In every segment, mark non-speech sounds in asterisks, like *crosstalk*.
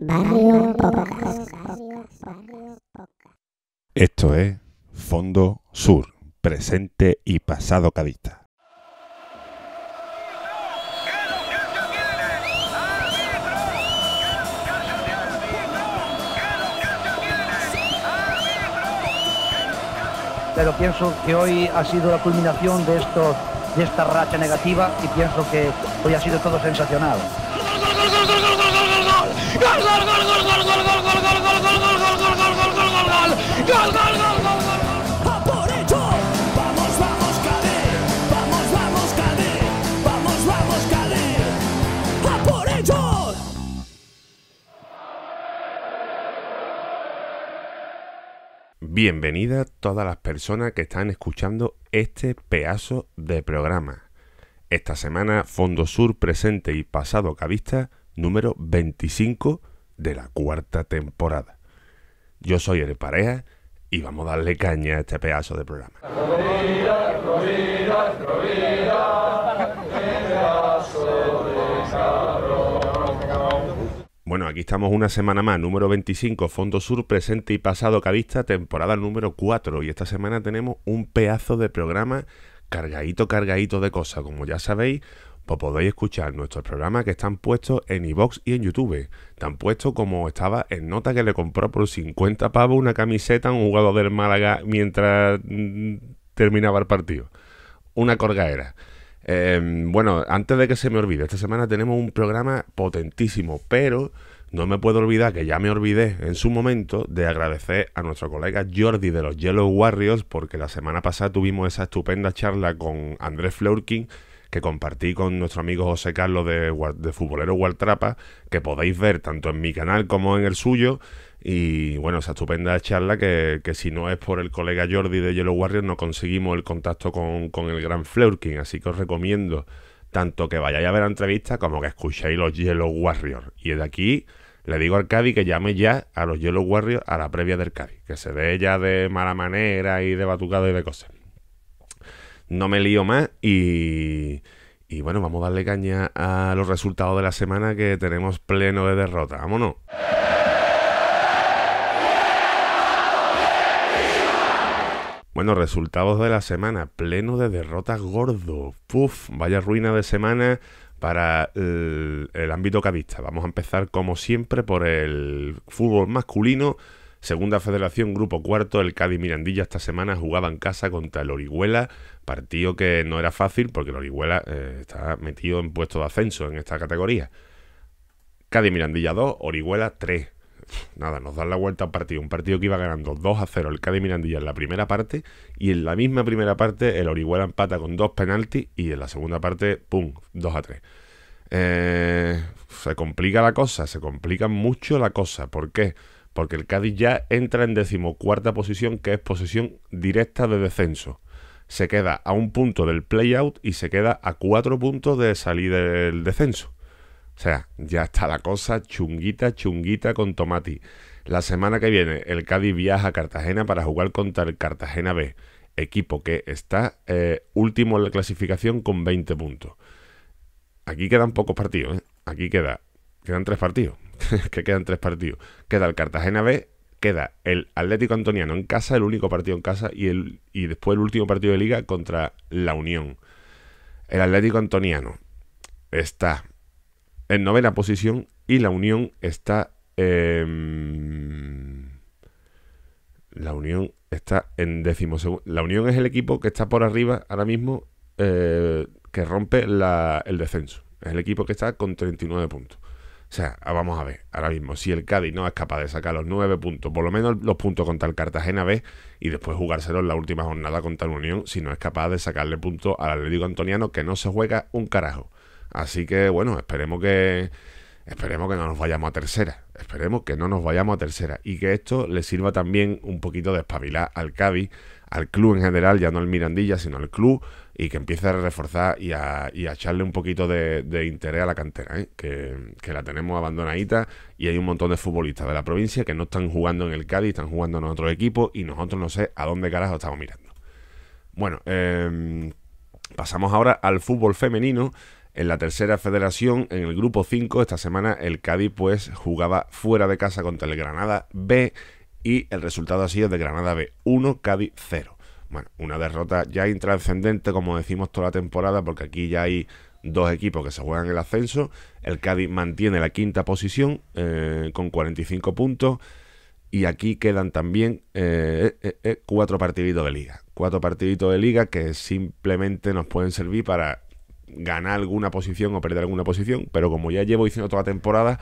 Barrio Esto es Fondo Sur, presente y pasado cadista. Pero pienso que hoy ha sido la culminación de, esto, de esta racha negativa y pienso que hoy ha sido todo sensacional. Bienvenida todas las personas que están escuchando este pedazo de programa. Esta semana Fondo Sur presente y pasado cabista número 25 de la cuarta temporada. Yo soy el pareja y vamos a darle caña a este pedazo de programa. Bueno, aquí estamos una semana más, número 25, Fondo Sur, presente y pasado cabista, temporada número 4. Y esta semana tenemos un pedazo de programa cargadito, cargadito de cosas. Como ya sabéis, pues podéis escuchar nuestros programas que están puestos en iBox y en YouTube. Tan puestos como estaba en nota que le compró por 50 pavos una camiseta a un jugador del Málaga mientras mm, terminaba el partido. Una corgaera. Em, bueno, antes de que se me olvide, esta semana tenemos un programa potentísimo, pero no me puedo olvidar que ya me olvidé en su momento de agradecer a nuestro colega Jordi de los Yellow Warriors, porque la semana pasada tuvimos esa estupenda charla con Andrés Fleurkin que compartí con nuestro amigo José Carlos de, de Futbolero Gualtrapa, que podéis ver tanto en mi canal como en el suyo. Y bueno, esa estupenda charla que, que, si no es por el colega Jordi de Yellow Warrior no conseguimos el contacto con, el gran Fleurking, Así que os recomiendo tanto que vayáis a ver la entrevista como que escuchéis los Yellow Warriors. Y de aquí le digo al Cadi que llame ya a los Yellow Warriors a la previa del Cadi, Que se dé ya de mala manera y de batucado y de cosas. No me lío más y... Y bueno, vamos a darle caña a los resultados de la semana que tenemos pleno de derrota. ¡Vámonos! Bueno, resultados de la semana, pleno de derrotas gordo. Puf, vaya ruina de semana para el, ámbito cadista. Vamos a empezar como siempre por el fútbol masculino. Segunda Federación, grupo cuarto, el Cádiz Mirandilla esta semana jugaba en casa contra el Orihuela, partido que no era fácil porque el Orihuela eh, está metido en puesto de ascenso en esta categoría. Cádiz Mirandilla 2, Orihuela 3 nada, nos dan la vuelta a partido. Un partido que iba ganando 2 a 0 el Cádiz Mirandilla en la primera parte. Y en la misma primera parte, el Orihuela empata con dos penaltis. Y en la segunda parte, ¡pum! 2 a 3. Eh, se complica la cosa, se complica mucho la cosa. ¿Por qué? Porque el Cádiz ya entra en decimocuarta posición, que es posición directa de descenso. Se queda a un punto del play-out y se queda a cuatro puntos de salir del descenso. O sea, ya está la cosa chunguita, chunguita con Tomati. La semana que viene el Cádiz viaja a Cartagena para jugar contra el Cartagena B, equipo que está eh, último en la clasificación con 20 puntos. Aquí quedan pocos partidos, ¿eh? Aquí queda, quedan tres partidos, *laughs* que quedan tres partidos. Queda el Cartagena B, queda el Atlético Antoniano en casa, el único partido en casa, y, el, y después el último partido de liga contra la Unión. El Atlético Antoniano está en novena posición y la Unión está... en em, la Unión está en decimosegundo. La Unión es el equipo que está por arriba ahora mismo eh, que rompe el descenso. Es el equipo que está con 39 puntos. O sea, ah, vamos a ver, ahora mismo, si el Cádiz no es capaz de sacar los 9 puntos, por lo menos los puntos contra el Cartagena B, y después jugárselo en la última jornada contra la Unión, si no es capaz de sacarle puntos al Atlético Antoniano, que no se juega un carajo. Así que bueno, esperemos que esperemos que no nos vayamos a tercera, esperemos que no nos vayamos a tercera y que esto le sirva también un poquito de espabilar al Cádiz, al club en general, ya no al Mirandilla, sino al club y que empiece a reforzar y a, echarle un poquito de, interés a la cantera, ¿eh? que, la tenemos abandonadita y hay un montón de futbolistas de la provincia que no están jugando en el Cádiz, están jugando en otro equipo y nosotros no sé a dónde carajo estamos mirando. Bueno, em, pasamos ahora al fútbol femenino en la tercera federación, en el grupo 5, esta semana el Cádiz pues jugaba fuera de casa contra el Granada B y el resultado ha sido de Granada B 1, Cádiz 0. Bueno, una derrota ya intrascendente como decimos toda la temporada porque aquí ya hay dos equipos que se juegan el ascenso. El Cádiz mantiene la quinta posición eh, con 45 puntos. Y aquí quedan también eh, eh, cuatro partiditos de liga. Cuatro partiditos de liga que simplemente nos pueden servir para ganar alguna posición o perder alguna posición, pero como ya llevo diciendo toda la temporada,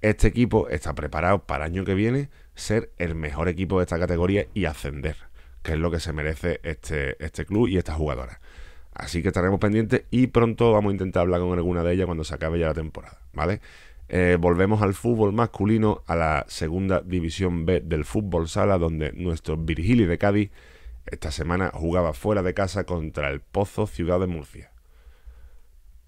este equipo está preparado para el año que viene ser el mejor equipo de esta categoría y ascender, que es lo que se merece este, este club y esta jugadora. Así que estaremos pendientes y pronto vamos a intentar hablar con alguna de ellas cuando se acabe ya la temporada, ¿vale? Eh, volvemos al fútbol masculino, a la segunda división B del fútbol sala, donde nuestro Virgili de Cádiz esta semana jugaba fuera de casa contra el Pozo Ciudad de Murcia.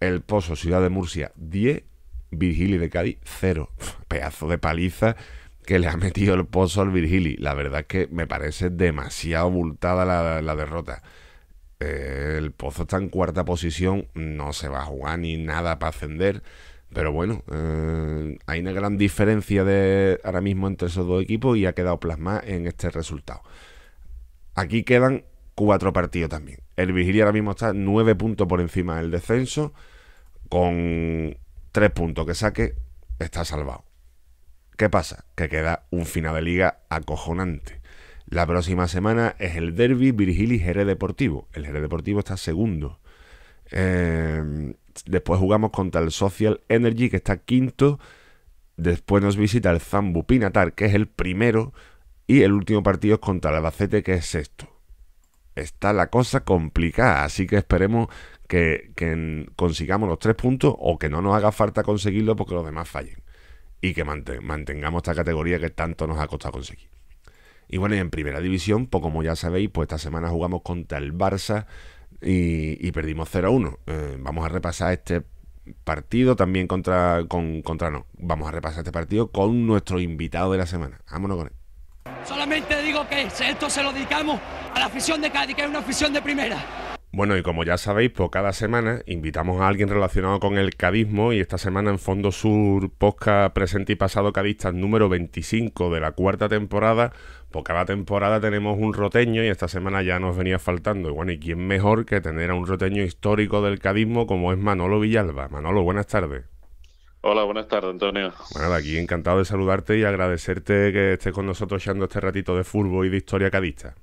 El Pozo, Ciudad de Murcia, 10. Virgili de Cádiz, 0. Pedazo de paliza que le ha metido el Pozo al Virgili. La verdad es que me parece demasiado bultada la, derrota. Eh, el Pozo está en cuarta posición, no se va a jugar ni nada para ascender. Pero bueno, eh, hay una gran diferencia de ahora mismo entre esos dos equipos y ha quedado plasmada en este resultado. Aquí quedan cuatro partidos también. El Vigilia ahora mismo está nueve puntos por encima del descenso. Con tres puntos que saque, está salvado. ¿Qué pasa? Que queda un final de liga acojonante. La próxima semana es el derby Virgili Jerez Deportivo. El Jerez Deportivo está segundo. Em, después jugamos contra el Social Energy, que está quinto. Después nos visita el Zambu Pinatar, que es el primero. Y el último partido es contra el Albacete, que es sexto está la cosa complicada. Así que esperemos que, consigamos los tres puntos o que no nos haga falta conseguirlo porque los demás fallen. Y que mantengamos esta categoría que tanto nos ha costado conseguir. Y bueno, y en primera división, pues como ya sabéis, pues esta semana jugamos contra el Barça y, perdimos 0-1. Eh, vamos a repasar este partido también contra, con, contra no. Vamos a repasar este partido con nuestro invitado de la semana. Vámonos con él. Solamente digo que esto se lo dedicamos a la afición de Cádiz, que es una afición de primera. Bueno, y como ya sabéis, por pues cada semana invitamos a alguien relacionado con el cadismo y esta semana en Fondo Sur, Posca Presente y Pasado el número 25 de la cuarta temporada, por pues cada temporada tenemos un roteño y esta semana ya nos venía faltando. Y bueno, ¿y quién mejor que tener a un roteño histórico del cadismo como es Manolo Villalba? Manolo, buenas tardes. Hola, buenas tardes, Antonio. Bueno, aquí encantado de saludarte y agradecerte que estés con nosotros echando este ratito de fútbol y de historia cadista.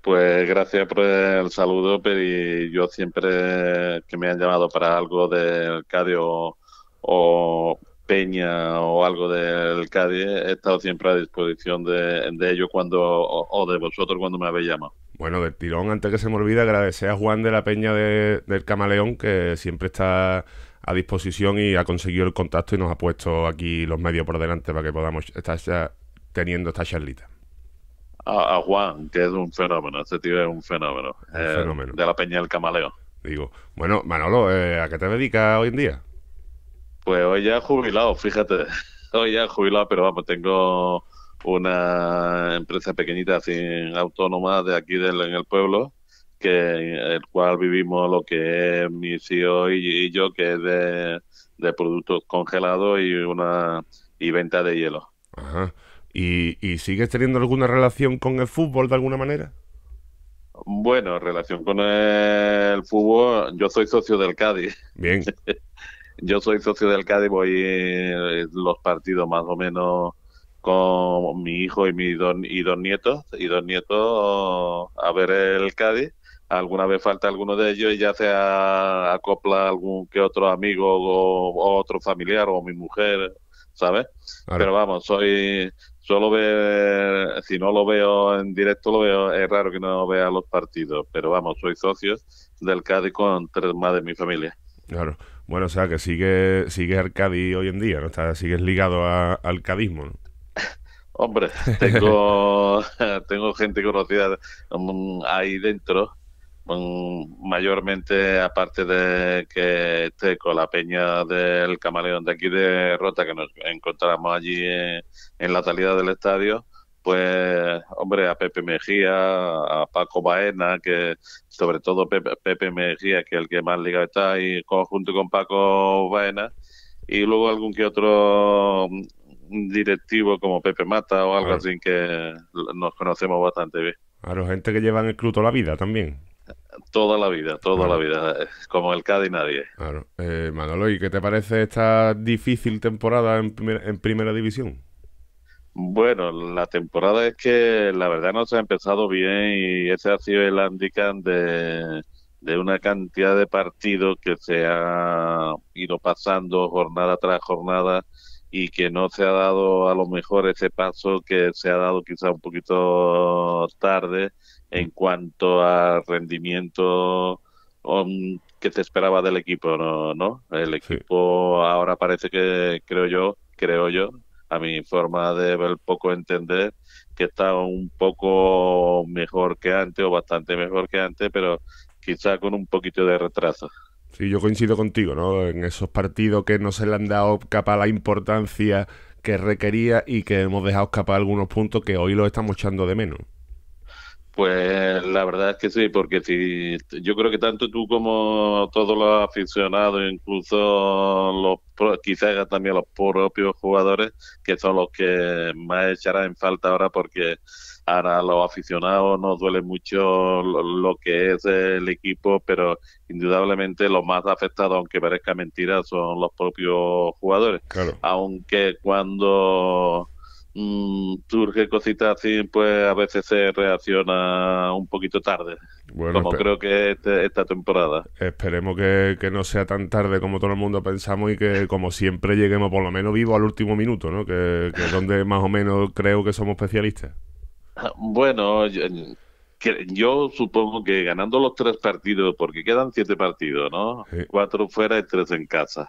Pues gracias por el saludo, pero yo siempre que me han llamado para algo del Cádiz o, Peña o algo del Cádiz, he estado siempre a disposición de, ellos cuando, o, de vosotros cuando me habéis llamado. Bueno, del tirón, antes que se me olvide, agradecer a Juan de la Peña de, del Camaleón, que siempre está a disposición y ha conseguido el contacto y nos ha puesto aquí los medios por delante para que podamos estar teniendo esta charlita. A, Juan, que es un fenómeno, este tío es un fenómeno. Eh, de la Peña del Camaleo. Digo, bueno, Manolo, eh, ¿a qué te dedicas hoy en día? Pues hoy ya jubilado, fíjate. *laughs* Hoy ya jubilado, pero vamos, tengo una empresa pequeñita, sin autónoma de aquí del, en el pueblo, que el cual vivimos lo que es mi CEO y, yo, que es de, productos congelados y una y venta de hielo. ¿Y, sigues teniendo alguna relación con el fútbol de alguna manera? Bueno, relación con el fútbol, yo soy socio del Cádiz. Bien. *laughs* yo soy socio del Cádiz, voy eh, los partidos más o menos con mi hijo y mi y dos nietos, y dos nietos a ver el Cádiz alguna vez falta alguno de ellos y ya se acopla algún que otro amigo o, otro familiar o mi mujer, ¿sabes? Pero vamos, soy solo ver, si no lo veo en directo, lo veo, es raro que no vea los partidos, pero vamos, soy socio del Cádiz con tres más de mi familia. Claro, bueno, o sea que sigue, sigue al Cádiz hoy en día, ¿no? Está, sigues ligado al cadismo, Hombre, tengo, *laughs* tengo gente conocida mm, ahí dentro mayormente aparte de que esté con la peña del camaleón de aquí de Rota que nos encontramos allí en, la talidad del estadio pues hombre a Pepe Mejía a Paco Baena que sobre todo Pepe, Mejía que es el que más ligado está y conjunto con Paco Baena y luego algún que otro mm, directivo como Pepe Mata o algo así que nos conocemos bastante bien. A la gente que lleva en el club la vida también toda la vida, toda la vida, eh, como el y nadie. Claro. Eh, Manolo, ¿y qué te parece esta difícil temporada en, Primera División? Bueno, la temporada es que la verdad no se ha empezado bien y ese ha sido el handicap de, de una cantidad de partidos que se ha ido pasando jornada tras jornada y que no se ha dado a lo mejor ese paso que se ha dado quizá un poquito tarde en cuanto a rendimiento um, que te esperaba del equipo, ¿no? ¿No? El equipo ahora parece que, creo yo, creo yo, a mi forma de ver poco entender, que está un poco mejor que antes o bastante mejor que antes, pero quizá con un poquito de retraso. Sí, yo coincido contigo, ¿no? En esos partidos que no se le han dado capa la importancia que requería y que hemos dejado escapar algunos puntos que hoy los estamos echando de menos. Pues la verdad es que sí, porque si yo creo que tanto tú como todos los aficionados, incluso los quizás también los propios jugadores, que son los que más echarán en falta ahora, porque ahora los aficionados nos duele mucho lo, que es el equipo, pero indudablemente los más afectados, aunque parezca mentira, son los propios jugadores. Aunque cuando Mm, surge cositas así, pues a veces se reacciona un poquito tarde. como creo que este, esta temporada. Esperemos que, no sea tan tarde como todo el mundo pensamos y que, como siempre, lleguemos por lo menos vivo al último minuto, ¿no? Que, es donde más o menos creo que somos especialistas. Ah, bueno, yo, supongo que ganando los tres partidos, porque quedan siete partidos, ¿no? Cuatro fuera y tres en casa.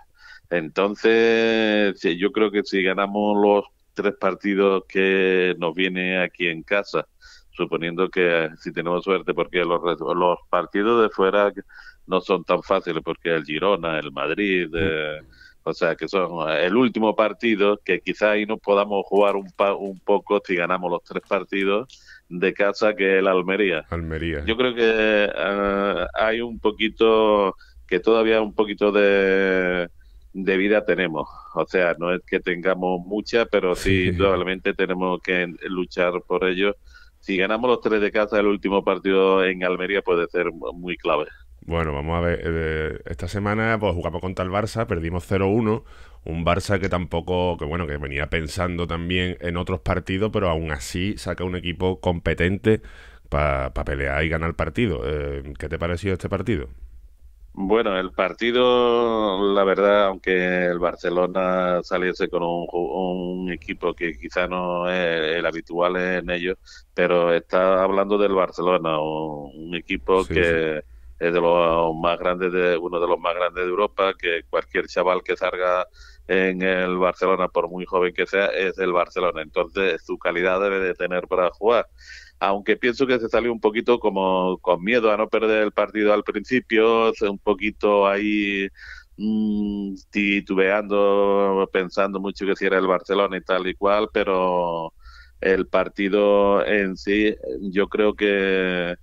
Entonces, yo creo que si ganamos los tres partidos que nos viene aquí en casa, suponiendo que eh, si tenemos suerte, porque los, partidos de fuera no son tan fáciles, porque el Girona, el Madrid, eh, o sea, que son eh, el último partido que quizá ahí nos podamos jugar un, un poco si ganamos los tres partidos de casa que el Almería. Almería. Yo creo que hay un poquito, que todavía un poquito de de vida tenemos. O sea, no es que tengamos mucha, pero sí, probablemente tenemos que luchar por ello. Si ganamos los tres de casa, el último partido en Almería puede ser muy clave. Bueno, vamos a ver. Eh, esta semana pues, jugamos contra el Barça, perdimos 0-1. Un Barça que tampoco, que bueno, que venía pensando también en otros partidos, pero aún así saca un equipo competente para pelear y ganar partido. Eh, ¿Qué te pareció este partido? Bueno, el partido, la verdad, aunque el Barcelona saliese con un, equipo que quizá no es el habitual en ellos, pero está hablando del Barcelona, un, equipo que, es de los más grandes de uno de los más grandes de Europa que cualquier chaval que salga en el Barcelona por muy joven que sea es el Barcelona entonces su calidad debe de tener para jugar aunque pienso que se salió un poquito como con miedo a no perder el partido al principio un poquito ahí mm, titubeando pensando mucho que si era el Barcelona y tal y cual pero el partido en sí yo creo que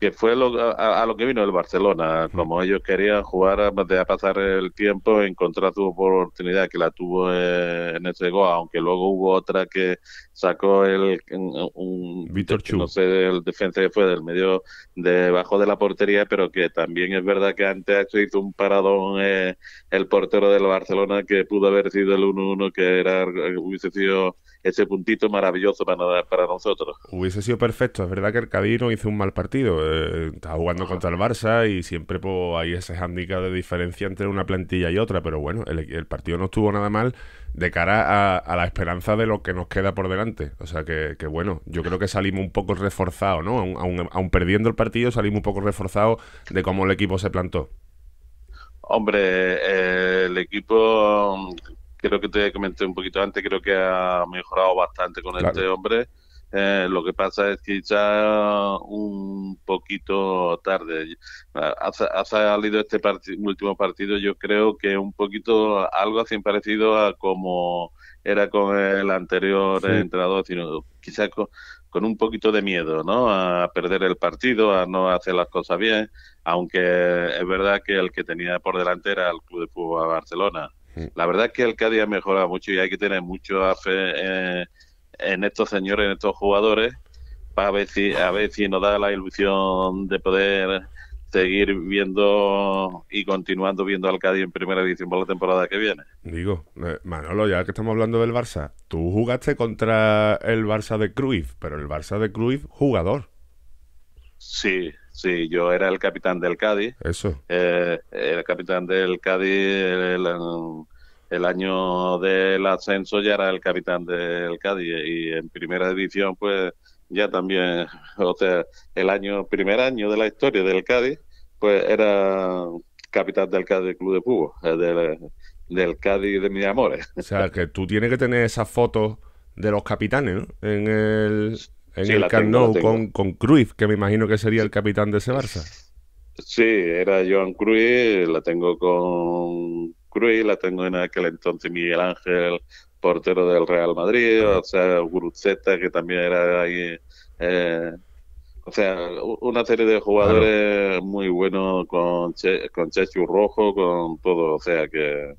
que fue a, lo que vino el Barcelona. Como ellos querían jugar a, pasar el tiempo, encontrar su oportunidad, que la tuvo eh, en ese gol, aunque luego hubo otra que sacó el un, No sé, el defensa que fue del medio debajo de la portería, pero que también es verdad que antes ha hizo un paradón eh, el portero del Barcelona que pudo haber sido el 1-1 que era hubiese sido ese puntito maravilloso para, para nosotros. Hubiese sido perfecto. Es verdad que el no hizo un mal partido. Eh, estaba jugando contra el Barça y siempre pues, hay ese hándicap de diferencia entre una plantilla y otra. Pero bueno, el, partido no estuvo nada mal de cara a, la esperanza de lo que nos queda por delante. O sea que, bueno, yo creo que salimos un poco reforzados, ¿no? aún perdiendo el partido, salimos un poco reforzados de cómo el equipo se plantó. Hombre, eh, el equipo creo que te comenté un poquito antes, creo que ha mejorado bastante con este hombre. Eh, lo que pasa es que ya un poquito tarde ha, salido este último partido, yo creo que un poquito algo así parecido a como era con el anterior entrenador, sino quizás con, con, un poquito de miedo, ¿no? A perder el partido, a no hacer las cosas bien, aunque es verdad que el que tenía por delante era el Club de Fútbol Barcelona. Mm. La verdad es que el Cádiz ha mejorado mucho y hay que tener mucho fe eh, en, estos señores, en estos jugadores, para ver si, a ver si nos da la ilusión de poder seguir viendo y continuando viendo al Cádiz en primera edición por la temporada que viene. Digo, eh, Manolo, ya que estamos hablando del Barça, tú jugaste contra el Barça de Cruyff, pero el Barça de Cruyff jugador. Sí, Sí, yo era el capitán del Cádiz. Eso. Eh, el capitán del Cádiz el, año del ascenso ya era el capitán del Cádiz y en primera edición pues ya también, *laughs* o sea, el año primer año de la historia del Cádiz pues era capitán del Cádiz Club de Fútbol, eh, del, Cádiz de mis amores. O sea, que tú tienes que tener esas fotos de los capitanes en el en el Cano con, con Cruyff, que me imagino que sería el capitán de ese Barça. Sí, era Joan Cruyff, la tengo con Cruyff, la tengo en aquel entonces Miguel Ángel, portero del Real Madrid, o sea, Guruzeta, que también era ahí... Eh, o sea, una serie de jugadores muy buenos con, con Chechu Rojo, con todo, o sea que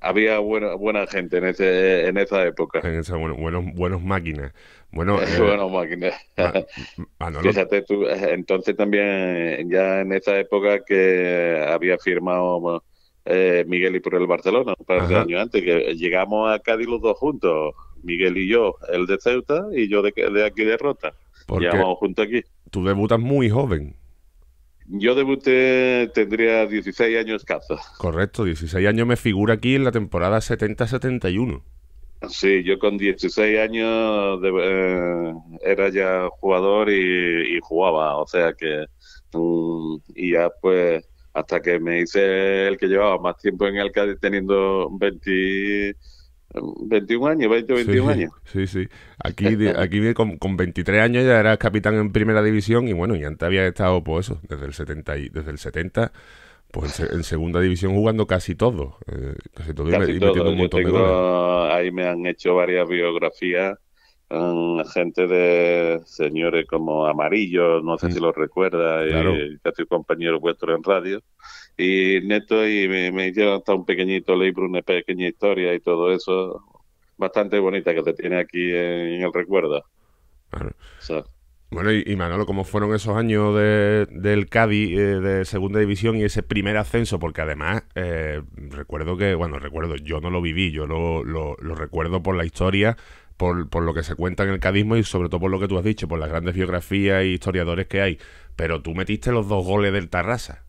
había buena, buena gente en, ese, en esa época. En esa, buenos, buenos máquinas. Bueno, *laughs* eh, buenos máquinas. Fíjate eh, entonces también ya en esa época que había firmado eh, Miguel y por el Barcelona, un par de antes, que llegamos a Cádiz los dos juntos, Miguel y yo, el de Ceuta y yo de, aquí de Rota. Llegamos juntos aquí. Tú debutas muy joven. Yo debuté, tendría 16 años caza. Correcto, 16 años me figura aquí en la temporada 70-71. Sí, yo con 16 años eh, era ya jugador y, jugaba, o sea que. Mm, y ya pues, hasta que me hice el que llevaba más tiempo en el Cádiz teniendo 20 21 años, 20 21 años. Sí, sí. Aquí, *laughs* aquí con, 23 años ya eras capitán en primera división y bueno, ya antes había estado, pues eso, desde el 70, y, desde el 70 pues en, segunda división jugando casi todo. Eh, casi todo Ahí me han hecho varias biografías gente de señores como Amarillo, no sé mm. si lo recuerda, y, casi eh, compañero vuestro en radio y Neto y me, me, hicieron hasta un pequeñito libro, una pequeña historia y todo eso, bastante bonita que te tiene aquí en, el recuerdo. Bueno, y, Manolo, ¿cómo fueron esos años del Cádiz, eh, de segunda división y ese primer ascenso? Porque además, eh, recuerdo que, bueno, recuerdo, yo no lo viví, yo lo, lo, recuerdo por la historia, por, por, lo que se cuenta en el cadismo y sobre todo por lo que tú has dicho, por las grandes biografías e historiadores que hay. Pero tú metiste los dos goles del Tarrasa.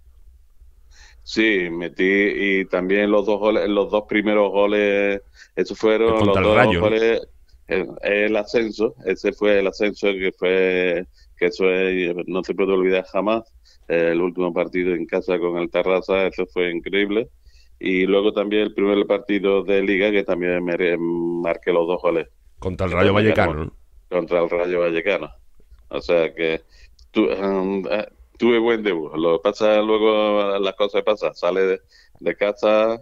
Sí, metí y también los dos goles, los dos primeros goles, esos fueron los dos goles, eh, el, ascenso, ese fue el ascenso que fue, que eso es, no se puede olvidar jamás, el último partido en casa con el Terraza, eso fue increíble, y luego también el primer partido de Liga, que también me, marqué los dos goles. Contra el Rayo Vallecano. Contra el Rayo Vallecano. O sea que Tú, um, eh, tuve buen debut. Lo pasa luego, las cosas pasan. Sale de, casa,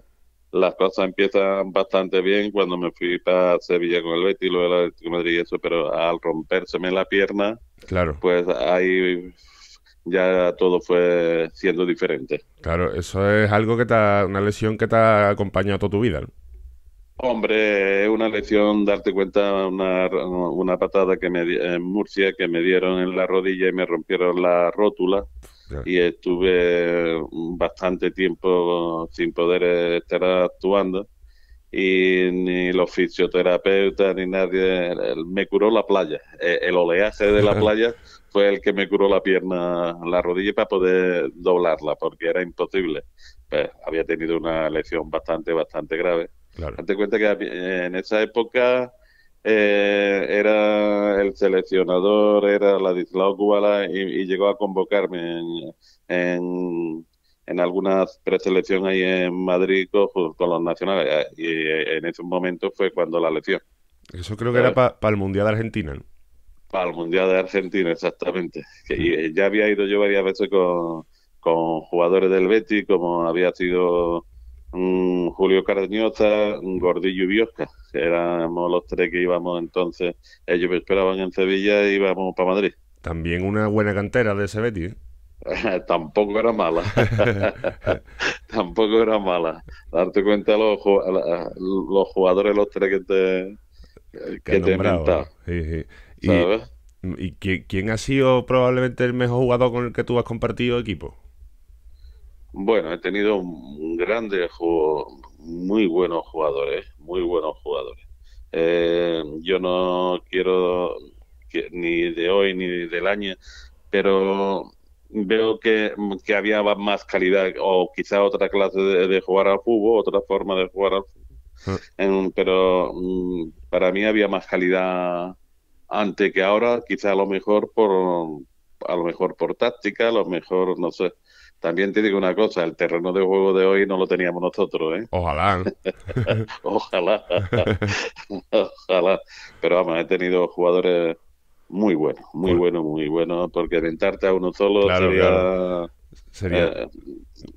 las cosas empiezan bastante bien cuando me fui para Sevilla con el Betis, luego el Atlético de Madrid y eso, pero al rompérseme la pierna, claro. pues ahí ya todo fue siendo diferente. Claro, eso es algo que te una lesión que te ha acompañado toda tu vida. Hombre, una lección, darte cuenta, una, patada que me en Murcia que me dieron en la rodilla y me rompieron la rótula y estuve bastante tiempo sin poder estar actuando y ni los fisioterapeutas ni nadie me curó la playa. E, el oleaje de la *laughs* playa fue el que me curó la pierna, la rodilla para poder doblarla porque era imposible. Pues había tenido una lesión bastante, bastante grave Claro. cuenta que en esa época eh, era el seleccionador, era Ladislao Kubala y, y llegó a convocarme en, en, alguna preselección ahí en Madrid con, los nacionales. Y en ese momento fue cuando la elección. Eso creo que era para el Mundial de Argentina, Para el Mundial de Argentina, exactamente. Y ya había ido yo varias veces con, con jugadores del Betis, como había sido Julio Cardeñosa, Gordillo y Biosca. Éramos los tres que íbamos entonces. Ellos me esperaban en Sevilla y íbamos para Madrid. También una buena cantera de ese ¿eh? *laughs* Tampoco era mala. *laughs* Tampoco era mala. Darte cuenta los, los jugadores, los tres que te, que, que ¿Y quién ha sido probablemente el mejor jugador con el que tú has compartido equipo? Bueno, he tenido grandes juego, muy buenos jugadores, muy buenos jugadores. Eh, yo no quiero ni de hoy ni del año, pero veo que, había más calidad o quizá otra clase de, jugar al fútbol, otra forma de jugar al fútbol. Ah. pero mm, para mí había más calidad antes que ahora, quizá a lo mejor por a lo mejor por táctica, a lo mejor no sé. También te digo una cosa, el terreno de juego de hoy no lo teníamos nosotros, ¿eh? Ojalá. *laughs* ojalá. ojalá. Pero vamos, he tenido jugadores muy buenos, muy pues- buenos, muy buenos, porque aventarte a uno solo sería... Eh, sería...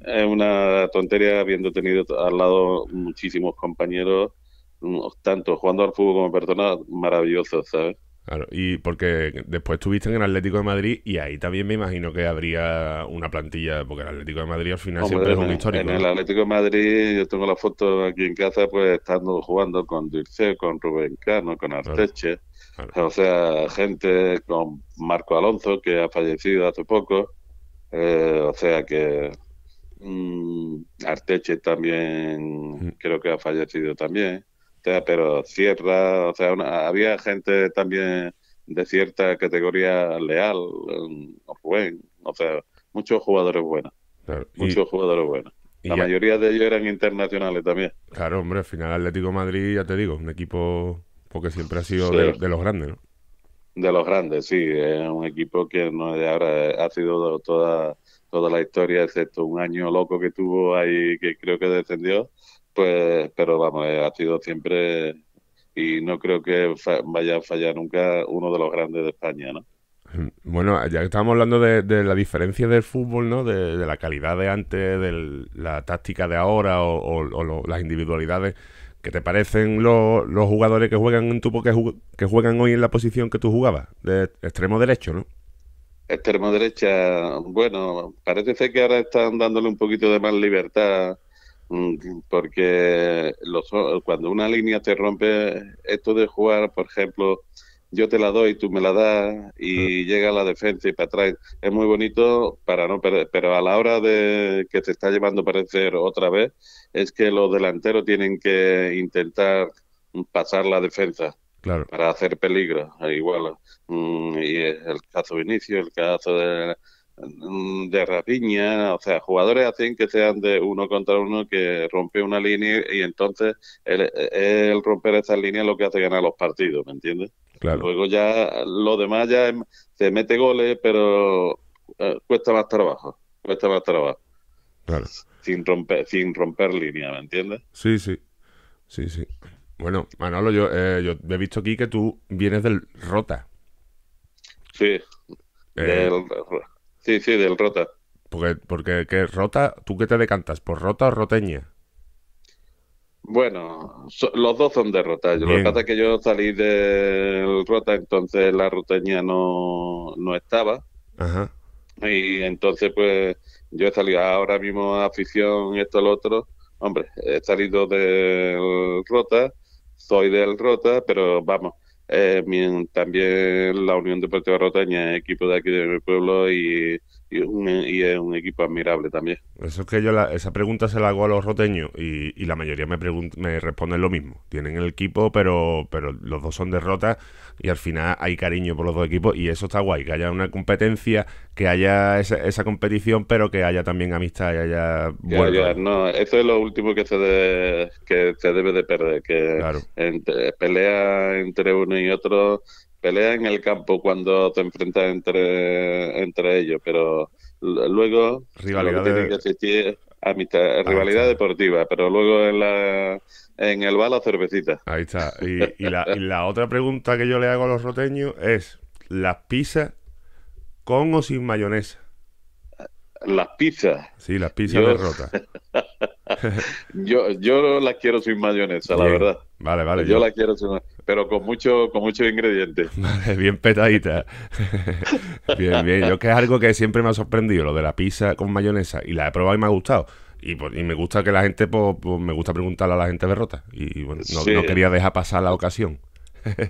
es una tontería habiendo tenido al lado muchísimos compañeros, tanto jugando al fútbol como personas maravillosos, ¿sabes? Claro, y porque después estuviste en el Atlético de Madrid y ahí también me imagino que habría una plantilla, porque el Atlético de Madrid al final siempre es un histórico. En el Atlético de Madrid yo tengo la foto aquí en casa, pues estando jugando con Dirce, con Rubén Cano, con Arteche, o sea, gente con Marco Alonso que ha fallecido hace poco, eh, o sea que mm, Arteche también mm. creo que ha fallecido también pero cierra o sea, había gente también de cierta categoría leal, buen, o sea, muchos jugadores buenos. Muchos jugadores buenos. La mayoría de ellos eran internacionales también. Claro, hombre, al final Atlético Madrid, ya te digo, un equipo porque siempre ha sido de, los grandes, ¿no? De los grandes, sí, es un equipo que no ahora ha sido toda toda la historia, excepto un año loco que tuvo ahí que creo que descendió pues, pero vamos, eh, ha sido siempre y no creo que vaya a fallar nunca uno de los grandes de España, ¿no? Mm, bueno, ya que estamos hablando de, la diferencia del fútbol, ¿no? De, la calidad de antes, de la táctica de ahora o, las individualidades. ¿Qué te parecen los, jugadores que juegan tu que, juegan hoy en la posición que tú jugabas, de extremo derecho, ¿no? Extremo derecha, bueno, parece ser que ahora están dándole un poquito de más libertad Mm, porque cuando una línea te rompe, esto de jugar, por ejemplo, yo te la doy, tú me la das y llega la defensa y para atrás. Es muy bonito para no perder, pero a la hora de que te está llevando parecer otra vez, es que los delanteros tienen que intentar pasar la defensa. Para hacer peligro, igual. Mm, y el caso de Inicio, el caso de Mm, de rapiña, o sea, jugadores hacen que sean de uno contra uno, que rompe una línea y entonces el, romper esa línea es lo que hace ganar los partidos, ¿me entiendes? Claro. Luego ya lo demás ya se mete goles, pero eh, cuesta más trabajo, cuesta más trabajo. Sin romper, sin romper línea, ¿me entiendes? Sí, sí, sí, sí. Bueno, Manolo, yo, eh, yo he visto aquí que tú vienes del Rota. Sí, eh. del Sí, sí, del Rota. Porque, ¿qué Rota? ¿Tú qué te decantas? ¿Por Rota o Roteña? Bueno, los dos son de Rota. lo que pasa es que yo salí del Rota, entonces la Roteña no, no estaba. Ajá. Y entonces, pues, yo he salido ahora mismo a afición, esto, lo otro. Hombre, he salido del Rota, soy del Rota, pero vamos, eh, también la Unión de Deportiva Rotaña, equipo de aquí de mi pueblo, y y, un, y es un equipo admirable también. Eso es que yo esa pregunta se la hago a los roteños y, y la mayoría me, me responden lo mismo. Tienen el equipo, pero, pero los dos son derrotas y al final hay cariño por los dos equipos y eso está guay, que haya una competencia, que haya esa, esa competición, pero que haya también amistad y haya... Ya, no, eso es lo último que se, que se debe de perder, que pelea entre uno y otro pelea en el campo cuando te enfrentas entre, entre ellos, pero luego rivalidad ah, rivalidad deportiva, pero luego en la en el bala cervecita. Ahí está. Y, la, otra pregunta que yo le hago a los roteños es las pizzas con o sin mayonesa. Las pizzas. Sí, las pizzas de rota. *laughs* yo, yo las quiero sin mayonesa, la verdad. Vale, vale. Yo, yo... las quiero sin mayonesa pero con mucho, con muchos ingredientes. *laughs* Vale, bien petadita. *laughs* bien, bien. Yo que es algo que siempre me ha sorprendido, lo de la pizza con mayonesa. Y la he probado y me ha gustado. Y, pues, me gusta que la gente, pues, pues, me gusta preguntarle a la gente derrota. Y bueno, no, quería dejar pasar la ocasión.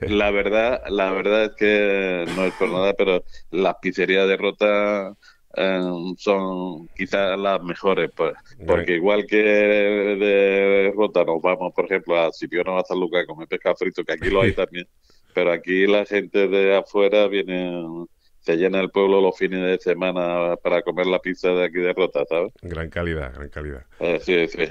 *laughs* la verdad, la verdad es que no es por nada, pero la pizzería de Rota Em, son quizás las mejores, pues, porque igual que de Rota nos vamos, por ejemplo, a va a San Lucas a comer pescado frito, que aquí lo hay *laughs* también, pero aquí la gente de afuera viene, se llena el pueblo los fines de semana para comer la pizza de aquí de Rota, ¿sabes? Gran calidad, gran calidad. Eh, sí, sí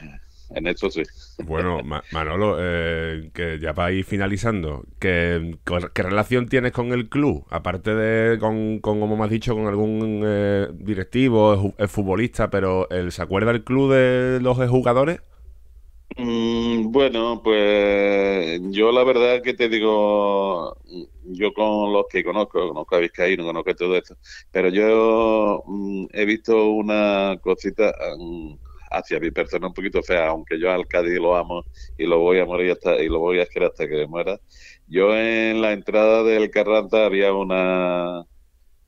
en eso sí. Bueno, Manolo, eh, que ya ir finalizando, ¿Qué, relación tienes con el club? Aparte de, con, como me has dicho, con algún eh, directivo, es, futbolista, pero ¿se acuerda el club de los jugadores? Mm, bueno, pues yo la verdad que te digo, yo con los que conozco, conozco a no conozco todo esto, pero yo mm, he visto una cosita... Mm, hacia mi persona un poquito fea, aunque yo al Cádiz lo amo y lo voy a morir hasta, y lo voy a esperar hasta que muera. Yo en la entrada del Carranza había una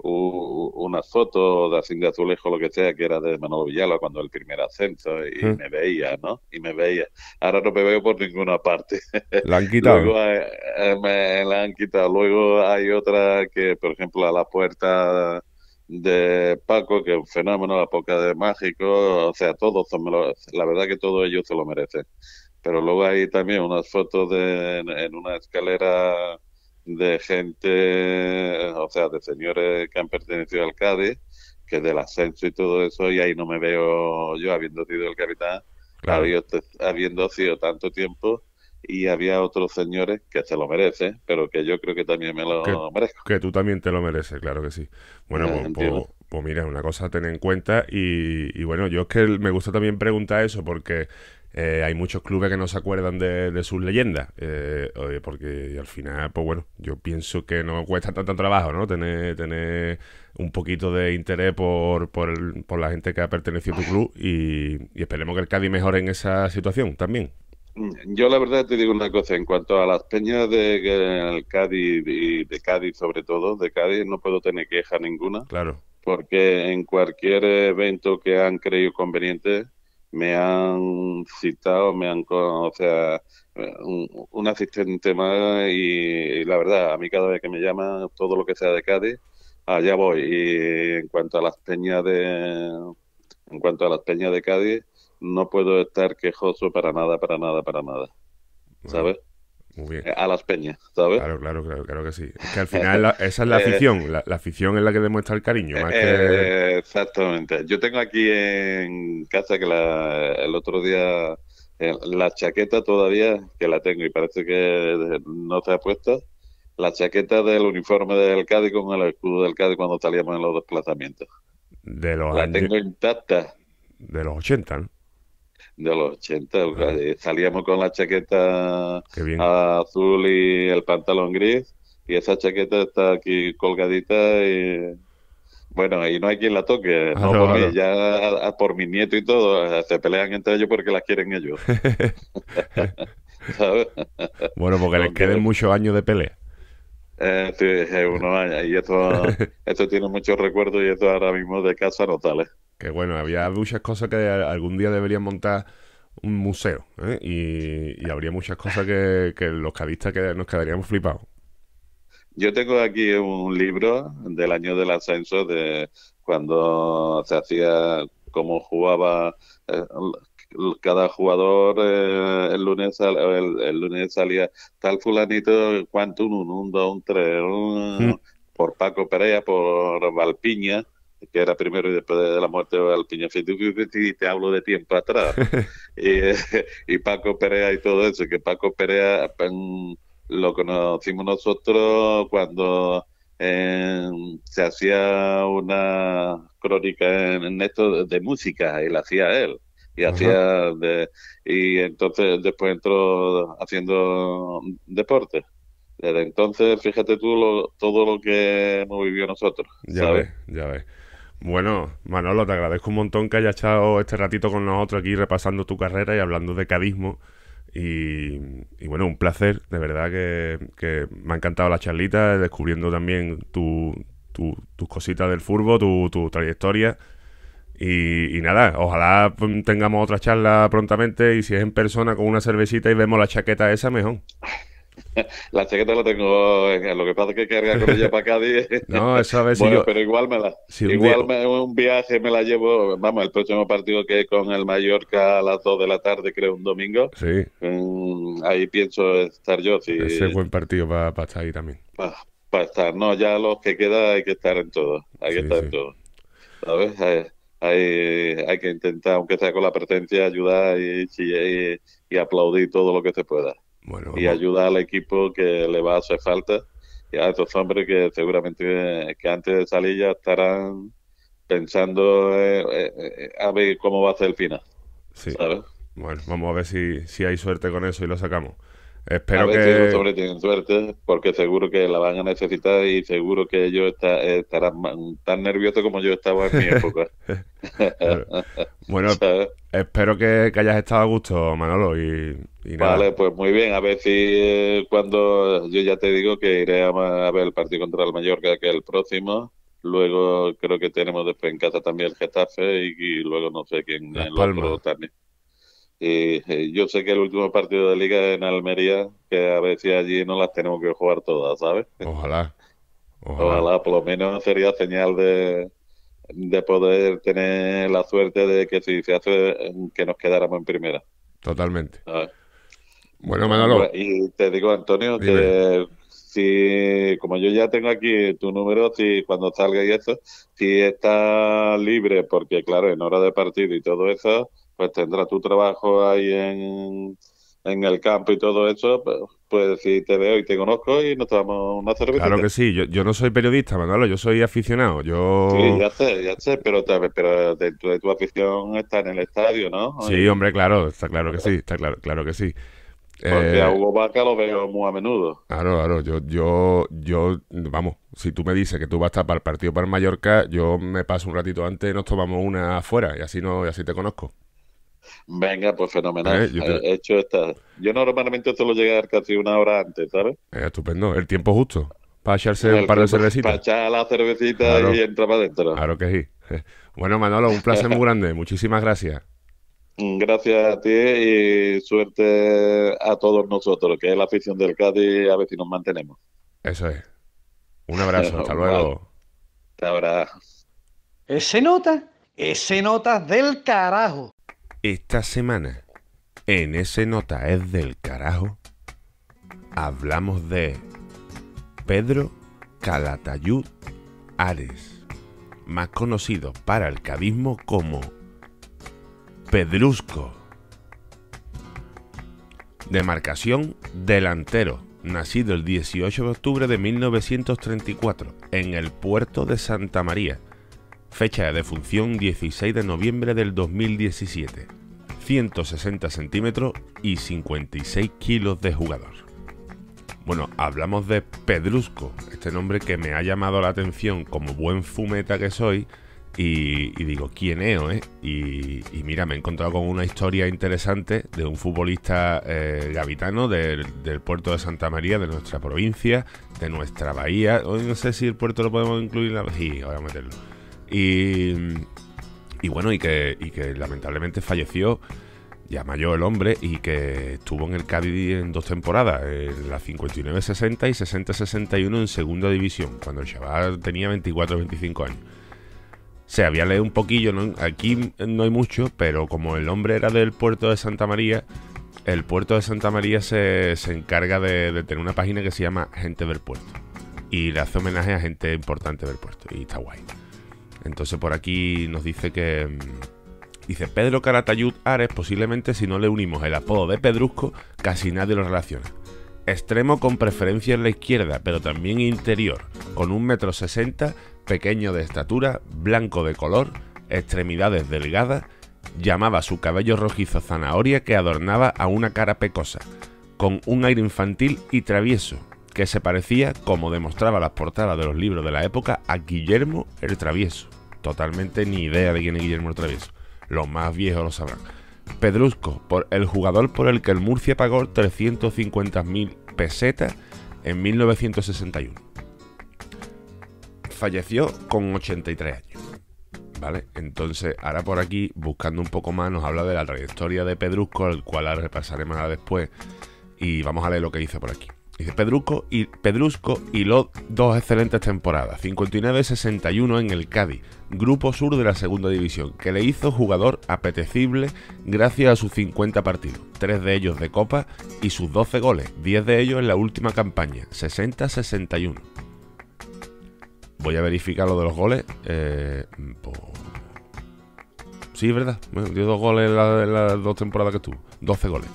una foto de así de azulejo, lo que sea, que era de Manolo Villalba cuando el primer ascenso y hmm. me veía, ¿no? Y me veía. Ahora no me veo por ninguna parte. *laughs* Luego, eh, eh, me la han quitado. Luego hay otra que, por ejemplo, a la puerta de Paco, que es un fenómeno, la poca de Mágico, o sea, todos, la verdad que todo ellos se lo merecen. Pero luego hay también unas fotos de, en, una escalera de gente, o sea, de señores que han pertenecido al Cádiz, que del ascenso y todo eso, y ahí no me veo yo habiendo sido el capitán, claro. habiendo sido tanto tiempo, y había otros señores que se lo merecen, pero que yo creo que también me lo merezco. Que tú también te lo mereces, claro que sí. Bueno, pues, pues, pues, mira, una cosa a tener en cuenta y, bueno, yo es que me gusta también preguntar eso porque... Eh, hay muchos clubes que no se acuerdan de, sus leyendas, eh, porque al final, pues bueno, yo pienso que no cuesta tanto trabajo, ¿no? Tener, tener un poquito de interés por, la gente que ha pertenecido a tu club y, y esperemos que el Cádiz mejore en esa situación también yo la verdad te digo una cosa, en cuanto a las peñas de Cádiz y de Cádiz sobre todo, de Cádiz no puedo tener queja ninguna. Claro. Porque en cualquier evento que han creído conveniente me han citado, me han, o sea, un, asistente más y, la verdad, a mí cada vez que me llaman todo lo que sea de Cádiz, allá voy. Y en cuanto a las peñas de en cuanto a las peñas de Cádiz, no puedo estar quejoso para nada, para nada, para nada. ¿Sabes? Muy bien. A las peñas, ¿sabes? Claro, claro, claro, claro que sí. Es que al final esa es la *laughs* eh, afición, la, afición es la que demuestra el cariño. Eh, exactamente. Yo tengo aquí en casa que el otro día eh, la chaqueta todavía, que la tengo y parece que no se ha puesto, la chaqueta del uniforme del Cádiz con el escudo del Cádiz cuando salíamos en los desplazamientos. la tengo intacta. De los 80, ¿no? de los 80. Eh, salíamos con la chaqueta azul y el pantalón gris y esa chaqueta está aquí colgadita y... Bueno, y no hay quien la toque, ah, ya por mi nieto y todo, eh, se pelean entre ellos porque las quieren ellos. *laughs* Bueno, porque les queden muchos años de pelea. Eh, sí, y esto, *laughs* esto tiene muchos recuerdos y esto ahora mismo de casa no sale. Que bueno, había muchas cosas que algún día deberían montar un museo. ¿eh? Y, habría muchas cosas que, los cadistas que nos quedaríamos flipados. Yo tengo aquí un libro del año del ascenso de cuando se hacía, cómo jugaba eh, cada jugador eh, el lunes el, lunes salía tal fulanito, cuánto, un, un, un, dos, un, tres, un, mm. por Paco Perea, por Valpiña que era primero y después de la muerte de Alpiñafín, y te hablo de tiempo atrás, *laughs* *laughs* y, Paco Perea y todo eso, que Paco Perea pues, lo conocimos nosotros cuando se hacía una crónica en, esto de música, y la hacía él. Y, hacía y entonces después entró haciendo deporte. Desde entonces, fíjate tú todo lo que hemos vivido nosotros. Ya ves, ya ves. Bueno, Manolo, te agradezco un montón que hayas estado este ratito con nosotros aquí repasando tu carrera y hablando de cadismo. Y, bueno, un placer, de verdad que, me ha encantado la charlita, descubriendo también tu, tus cositas del furbo, tu, tu trayectoria. y, nada, ojalá tengamos otra charla prontamente y si es en persona con una cervecita y vemos la chaqueta esa, mejor. *laughs* la chaqueta la tengo. Lo que pasa es que carga con ella para Cádiz. *laughs* No, eso a ver Pero igual me la. igual un viaje me la llevo. Vamos, el próximo partido que es con el Mallorca a las 2 de la tarde, creo, un domingo. Sí. Mm, ahí pienso estar yo. Si... Ese buen partido para estar ahí también. Para estar, no, ya los que queda hay que estar en todo. Hay que estar en todo. ¿Sabes? Hay, que intentar, aunque sea con la presencia, ayudar y, y, y aplaudir todo lo que se pueda y ayuda al equipo que le va a hacer falta y a estos hombres que seguramente que antes de salir ya estarán pensando eh, eh, eh, a ver cómo va a ser el final. Sí. Bueno, vamos a ver si hay suerte con eso y lo sacamos. Espero que... los tienen suerte, porque seguro que la van a necesitar y seguro que ellos estarán tan nerviosos como yo estaba en mi *laughs* época. bueno, *laughs* espero que, hayas estado a gusto, Manolo. Y, Vale, pues muy bien. A ver si eh, cuando yo ya te digo que iré a, ver el partido contra el Mallorca, que es el próximo. Luego creo que tenemos después en casa también el Getafe y, luego no sé quién en el otro también. Y eh, eh, yo sé que el último partido de liga en Almería, que a ver si allí no las tenemos que jugar todas, ¿sabes? Ojalá. Ojalá, por lo menos sería señal de, de poder tener la suerte de que si se hace, mm, que nos quedáramos en primera. Totalmente. Bueno, Manolo. Y te digo, Antonio, que si, como yo ya tengo aquí tu número, si cuando salga y eso, si está libre, porque claro, en hora de partido y todo eso, pues tendrás tu trabajo ahí en, el campo y todo eso, pues, si pues te veo y te conozco y nos tomamos una cerveza. Claro que sí, yo, no soy periodista, Manolo, yo soy aficionado. Yo... Sí, ya sé, ya sé, pero, pero dentro de tu afición está en el estadio, ¿no? Sí, hombre, claro, está claro que sí, está claro, claro que sí. Porque eh, a Hugo Vaca lo veo muy a menudo. Claro, claro, yo, yo, yo, vamos, si tú me dices que tú vas a estar para el partido para el Mallorca, yo me paso un ratito antes y nos tomamos una afuera y así, no, y así te conozco. Venga, pues fenomenal. Eh, yo hecho esta. Yo normalmente esto lo llegué a dar casi una hora antes, ¿sabes? Eh, estupendo, el tiempo justo. Para echarse un par de cervecitas. Para echar la cervecita y entrar para adentro. Claro que sí. *laughs* Bueno, Manolo, un placer muy grande. Muchísimas gracias. Gracias a ti y suerte a todos nosotros, que es la afición del Cádiz, a ver si nos mantenemos. Eso es. Un abrazo, *laughs* hasta luego. Hasta ahora. Ese nota, ese nota del carajo. Esta semana, en ese nota es del carajo, hablamos de Pedro Calatayud Ares, más conocido para el cabismo como Pedrusco. Demarcación delantero, nacido el 18 de octubre de 1934 en el puerto de Santa María Fecha de función 16 de noviembre del 2017. 160 centímetros y 56 kilos de jugador. Bueno, hablamos de Pedrusco, este nombre que me ha llamado la atención como buen fumeta que soy. Y, digo, ¿quién es? Eh? Y, mira, me he encontrado con una historia interesante de un futbolista eh, gavitano del, puerto de Santa María, de nuestra provincia, de nuestra bahía. no sé si el puerto lo podemos incluir en la... Sí, ahora meterlo y, bueno, y que, lamentablemente falleció ya mayor el hombre y que estuvo en el Cádiz en dos temporadas, en la 59-60 y 60-61 en segunda división, cuando el chaval tenía 24-25 años. Se había leído un poquillo, aquí no hay mucho, pero como el hombre era del puerto de Santa María, el puerto de Santa María se, encarga de, tener una página que se llama Gente del Puerto. Y le hace homenaje a gente importante del puerto. Y está guay. Entonces por aquí nos dice que... Mm, dice Pedro Caratayud Ares, posiblemente si no le unimos el apodo de Pedrusco, casi nadie lo relaciona. Extremo con preferencia en la izquierda, pero también interior, con un metro sesenta, pequeño de estatura, blanco de color, extremidades delgadas, llamaba su cabello rojizo zanahoria que adornaba a una cara pecosa, con un aire infantil y travieso, que se parecía, como demostraba las portadas de los libros de la época, a Guillermo el Travieso. Totalmente ni idea de quién es Guillermo el Travieso. Los más viejos lo sabrán. Pedrusco, por el jugador por el que el Murcia pagó 350.000 pesetas en 1961. Falleció con 83 años. ¿Vale? Entonces, ahora por aquí, buscando un poco más, nos habla de la trayectoria de Pedrusco, el cual la repasaremos ahora después. Y vamos a leer lo que dice por aquí. Dice Pedruco y Pedrusco dos excelentes temporadas, 59-61 en el Cádiz, grupo sur de la segunda división, que le hizo jugador apetecible gracias a sus 50 partidos, 3 de ellos de Copa y sus 12 goles, 10 de ellos en la última campaña, 60-61. Voy a verificar lo de los goles. Eh, sí, verdad. Bueno, dio dos goles en las dos temporadas que tuvo. 12 goles.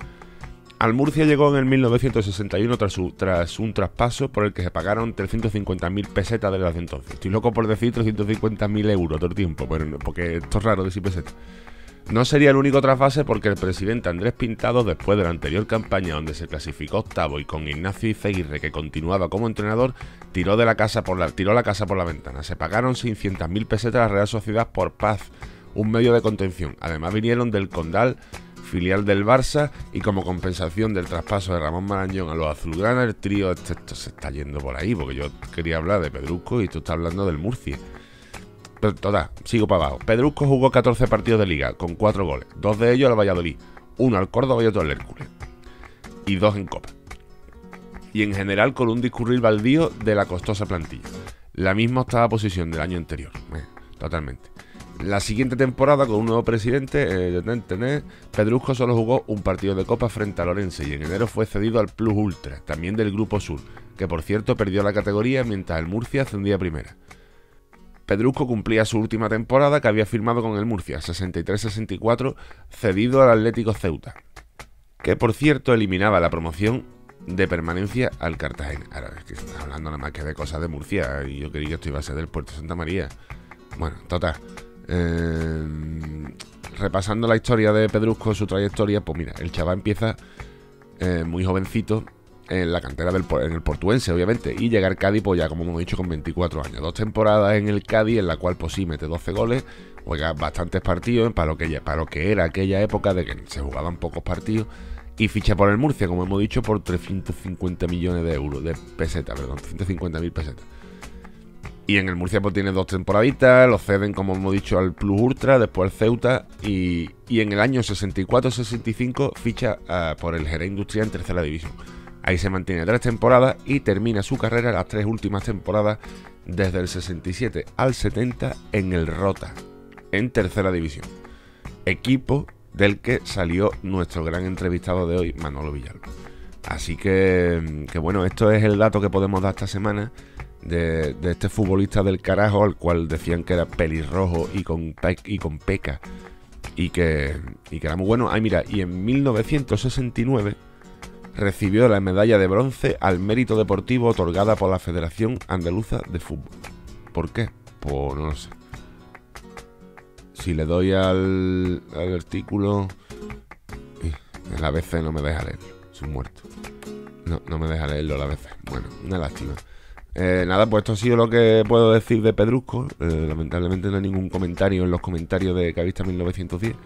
Al Murcia llegó en el 1961 tras, un traspaso por el que se pagaron 350.000 pesetas desde las entonces. Estoy loco por decir 350.000 euros todo el tiempo, porque esto es raro decir pesetas. No sería el único trasvase porque el presidente Andrés Pintado, después de la anterior campaña donde se clasificó octavo y con Ignacio Izeguirre, que continuaba como entrenador, tiró, de la casa por la, tiró la casa por la ventana. Se pagaron 600.000 pesetas a la Real Sociedad por paz, un medio de contención. Además vinieron del Condal filial del Barça, y como compensación del traspaso de Ramón Marañón a los azulgranas, el trío este, se está yendo por ahí, porque yo quería hablar de Pedrusco y tú estás hablando del Murcia. Pero toda, sigo para abajo. Pedrusco jugó 14 partidos de liga, con 4 goles, dos de ellos al Valladolid, uno al Córdoba y otro al Hércules, y dos en Copa. Y en general con un discurrir baldío de la costosa plantilla. La misma octava posición del año anterior, eh, totalmente la siguiente temporada, con un nuevo presidente, eh, Pedrusco solo jugó un partido de Copa frente a Lorense y en enero fue cedido al Plus Ultra, también del Grupo Sur, que por cierto perdió la categoría mientras el Murcia ascendía primera. Pedrusco cumplía su última temporada que había firmado con el Murcia, 63-64, cedido al Atlético Ceuta, que por cierto eliminaba la promoción de permanencia al Cartagena. Ahora es que estás hablando nada más que de cosas de Murcia y yo creí que esto iba a ser del Puerto Santa María. Bueno, total. Eh, repasando la historia de Pedrusco, su trayectoria, pues mira, el chaval empieza eh, muy jovencito en la cantera del en el portuense, obviamente, y llega al Cádiz, pues ya como hemos dicho, con 24 años. Dos temporadas en el Cádiz, en la cual, pues sí, mete 12 goles, juega bastantes partidos, para lo que, que era aquella época de que se jugaban pocos partidos, y ficha por el Murcia, como hemos dicho, por 350 millones de euros, de pesetas, perdón, mil pesetas. Y en el Murcia pues tiene dos temporaditas, lo ceden como hemos dicho al Plus Ultra, después al Ceuta y, en el año 64-65 ficha ah, por el Jerez Industria en tercera división. Ahí se mantiene tres temporadas y termina su carrera las tres últimas temporadas desde el 67 al 70 en el Rota, en tercera división. Equipo del que salió nuestro gran entrevistado de hoy, Manolo Villalba. Así que bueno, esto es el dato que podemos dar esta semana de, este futbolista del carajo, al cual decían que era pelirrojo y con, y con peca, y que, y que era muy bueno. Ay, mira, y en 1969 recibió la medalla de bronce al mérito deportivo otorgada por la Federación Andaluza de Fútbol. ¿Por qué? Pues no lo sé. Si le doy al, artículo... La veces no me deja leerlo. Soy muerto. No, me deja leerlo la veces. Bueno, una lástima. Eh, nada, pues esto ha sido lo que puedo decir de Pedrusco. Eh, lamentablemente no hay ningún comentario en los comentarios de Cavista 1910.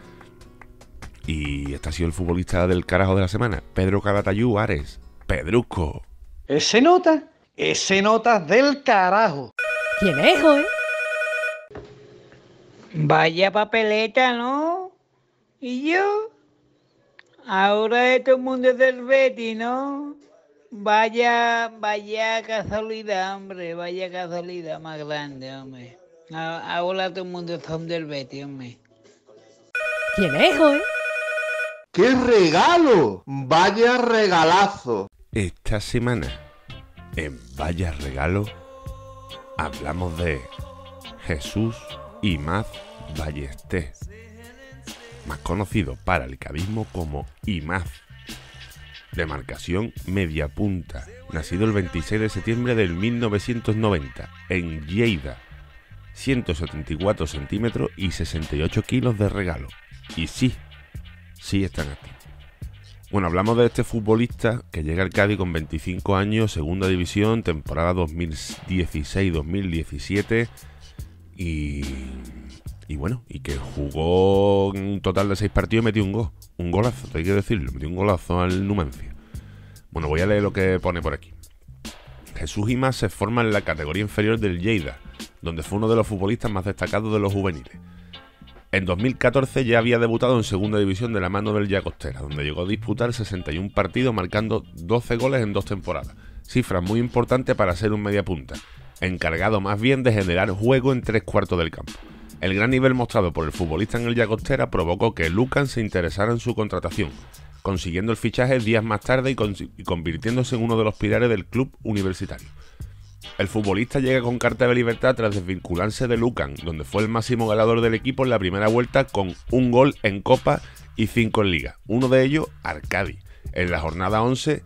Y este ha sido el futbolista del carajo de la semana, Pedro Caratayú, Ares. Pedrusco. Ese nota, ese nota del carajo. ¿Quién es, eh? Vaya papeleta, ¿no? ¿Y yo? Ahora este el mundo es del Betty, ¿no? Vaya, vaya casualidad, hombre, vaya casualidad más grande, hombre. Ahora todo el mundo donde del Betty, hombre. ¿Quién es, eh! ¡Qué regalo! ¡Vaya regalazo! Esta semana, en Vaya Regalo, hablamos de Jesús y más Ballesté, más conocido para el cabismo como Imaz demarcación punta nacido el 26 de septiembre del 1990 en Lleida, 174 centímetros y 68 kilos de regalo. Y sí, sí están aquí. Bueno, hablamos de este futbolista que llega al Cádiz con 25 años, segunda división, temporada 2016-2017 y y bueno, y que jugó un total de seis partidos y metió un gol. Un golazo, hay que decirlo. Metió un golazo al Numancia. Bueno, voy a leer lo que pone por aquí. Jesús Jimás se forma en la categoría inferior del Lleida, donde fue uno de los futbolistas más destacados de los juveniles. En 2014 ya había debutado en segunda división de la mano del Yacostera, donde llegó a disputar 61 partidos marcando 12 goles en dos temporadas, cifra muy importante para ser un mediapunta, encargado más bien de generar juego en tres cuartos del campo. El gran nivel mostrado por el futbolista en el Yacostera provocó que Lucan se interesara en su contratación, consiguiendo el fichaje días más tarde y, convirtiéndose en uno de los pilares del club universitario. El futbolista llega con carta de libertad tras desvincularse de Lucan, donde fue el máximo ganador del equipo en la primera vuelta con un gol en Copa y cinco en Liga, uno de ellos Arcadi, en la jornada 11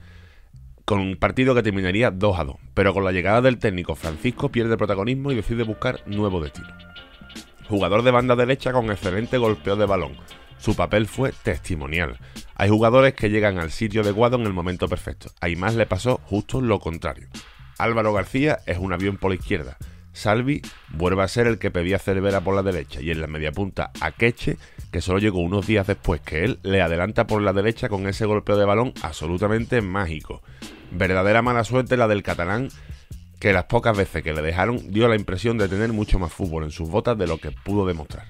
con un partido que terminaría 2 a 2, pero con la llegada del técnico Francisco pierde protagonismo y decide buscar nuevo destino. Jugador de banda derecha con excelente golpeo de balón. Su papel fue testimonial. Hay jugadores que llegan al sitio adecuado en el momento perfecto. A más le pasó justo lo contrario. Álvaro García es un avión por la izquierda. Salvi vuelve a ser el que pedía Cervera por la derecha y en la media punta a Queche, que solo llegó unos días después que él, le adelanta por la derecha con ese golpeo de balón absolutamente mágico. Verdadera mala suerte la del catalán que las pocas veces que le dejaron dio la impresión de tener mucho más fútbol en sus botas de lo que pudo demostrar.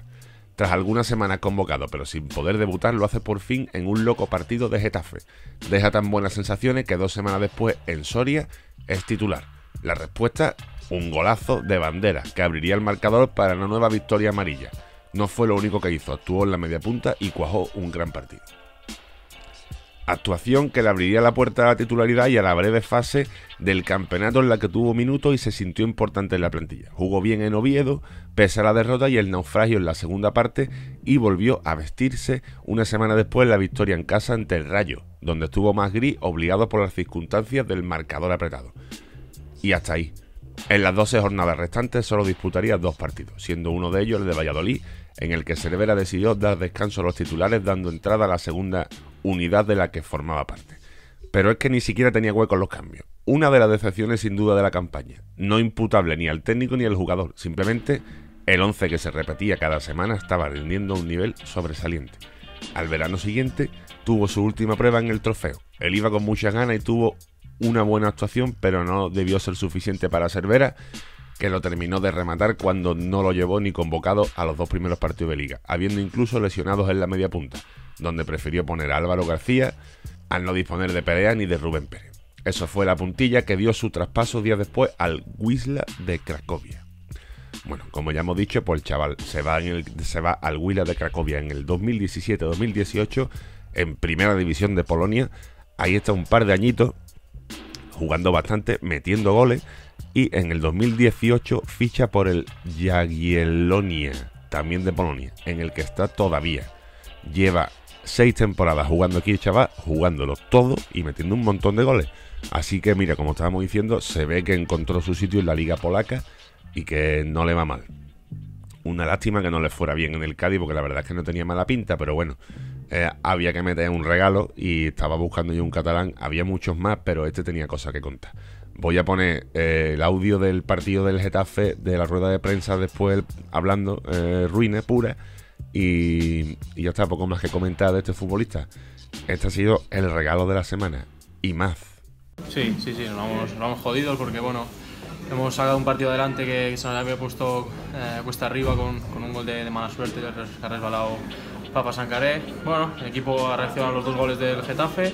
Tras algunas semanas convocado, pero sin poder debutar, lo hace por fin en un loco partido de Getafe. Deja tan buenas sensaciones que dos semanas después, en Soria, es titular. La respuesta, un golazo de bandera, que abriría el marcador para una nueva victoria amarilla. No fue lo único que hizo, actuó en la media punta y cuajó un gran partido actuación que le abriría la puerta a la titularidad y a la breve fase del campeonato en la que tuvo minutos y se sintió importante en la plantilla. Jugó bien en Oviedo, pese a la derrota y el naufragio en la segunda parte, y volvió a vestirse una semana después la victoria en casa ante el Rayo, donde estuvo más gris obligado por las circunstancias del marcador apretado. Y hasta ahí. En las 12 jornadas restantes solo disputaría dos partidos, siendo uno de ellos el de Valladolid, en el que Cervera decidió dar descanso a los titulares dando entrada a la segunda unidad de la que formaba parte. Pero es que ni siquiera tenía hueco en los cambios. Una de las decepciones sin duda de la campaña, no imputable ni al técnico ni al jugador, simplemente el 11 que se repetía cada semana estaba rindiendo un nivel sobresaliente. Al verano siguiente tuvo su última prueba en el trofeo. Él iba con muchas ganas y tuvo una buena actuación, pero no debió ser suficiente para Cervera, que lo terminó de rematar cuando no lo llevó ni convocado a los dos primeros partidos de liga, habiendo incluso lesionados en la media punta donde prefirió poner a Álvaro García al no disponer de Perea ni de Rubén Pérez. Eso fue la puntilla que dio su traspaso días después al Wisla de Cracovia. Bueno, como ya hemos dicho, pues el chaval se va, se va al Wisla de Cracovia en el 2017-2018 en primera división de Polonia. Ahí está un par de añitos jugando bastante, metiendo goles. Y en el 2018 ficha por el Jagiellonia, también de Polonia, en el que está todavía. Lleva seis temporadas jugando aquí, chaval, jugándolo todo y metiendo un montón de goles. Así que mira, como estábamos diciendo, se ve que encontró su sitio en la liga polaca y que no le va mal. Una lástima que no le fuera bien en el Cádiz, porque la verdad es que no tenía mala pinta, pero bueno, eh, había que meter un regalo y estaba buscando yo un catalán. Había muchos más, pero este tenía cosas que contar. Voy a poner eh, el audio del partido del Getafe, de la rueda de prensa después, hablando, eh, ruines pura y, ya está, poco más que comentar de este futbolista. Este ha sido el regalo de la semana y más. Sí, sí, sí, nos vamos, nos vamos porque, bueno, hemos sacado un partido adelante que se nos había puesto eh, cuesta arriba con, un gol de, mala suerte que ha resbalado Papa Sancaré. Bueno, el equipo ha reaccionado a los dos goles del Getafe.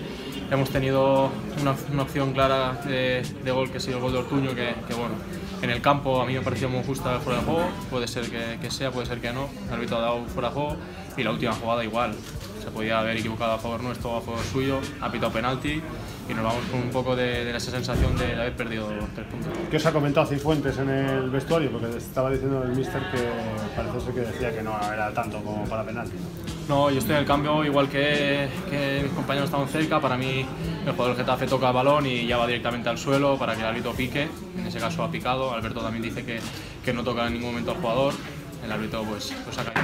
Hemos tenido una, opción clara de, gol que ha sido el gol de Ortuño, que, que bueno, en el campo a mí me pareció muy justa el fuera de juego, puede ser que, sea, puede ser que no. El árbitro ha dado fuera de juego y la última jugada igual. Se podía haber equivocado a favor nuestro o a favor suyo, ha pitado penalti y nos vamos con un poco de, esa sensación de haber perdido tres puntos. ¿Qué os ha comentado Cifuentes en el vestuario? Porque estaba diciendo el mister que parece que decía que no era tanto como para penalti. No, yo estoy en el cambio igual que, mis compañeros estaban cerca. Para mí, el jugador Getafe toca el balón y ya va directamente al suelo para que el árbitro pique. En ese caso ha picado. Alberto también dice que, que no toca en ningún momento al jugador. El árbitro pues, pues ha caído.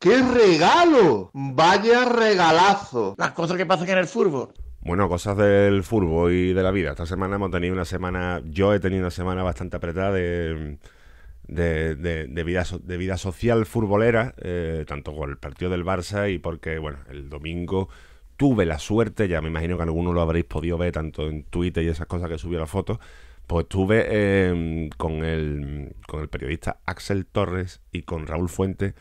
¡Qué regalo! ¡Vaya regalazo! Las cosas que pasan en el fútbol. Bueno, cosas del fútbol y de la vida. Esta semana hemos tenido una semana, yo he tenido una semana bastante apretada de, de, de, vida, de vida social futbolera, eh, tanto con el partido del Barça y porque, bueno, el domingo tuve la suerte, ya me imagino que algunos lo habréis podido ver tanto en Twitter y esas cosas que subió la foto, pues tuve eh, con, el, con el periodista Axel Torres y con Raúl Fuentes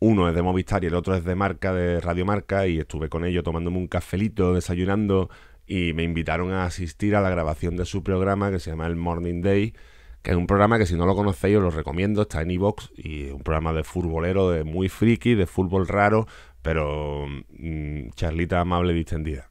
uno es de Movistar y el otro es de marca, de Radiomarca, y estuve con ellos tomándome un cafelito, desayunando, y me invitaron a asistir a la grabación de su programa que se llama El Morning Day, que es un programa que si no lo conocéis os lo recomiendo, está en Evox, y es un programa de futbolero, de muy friki, de fútbol raro, pero mm, charlita amable y distendida.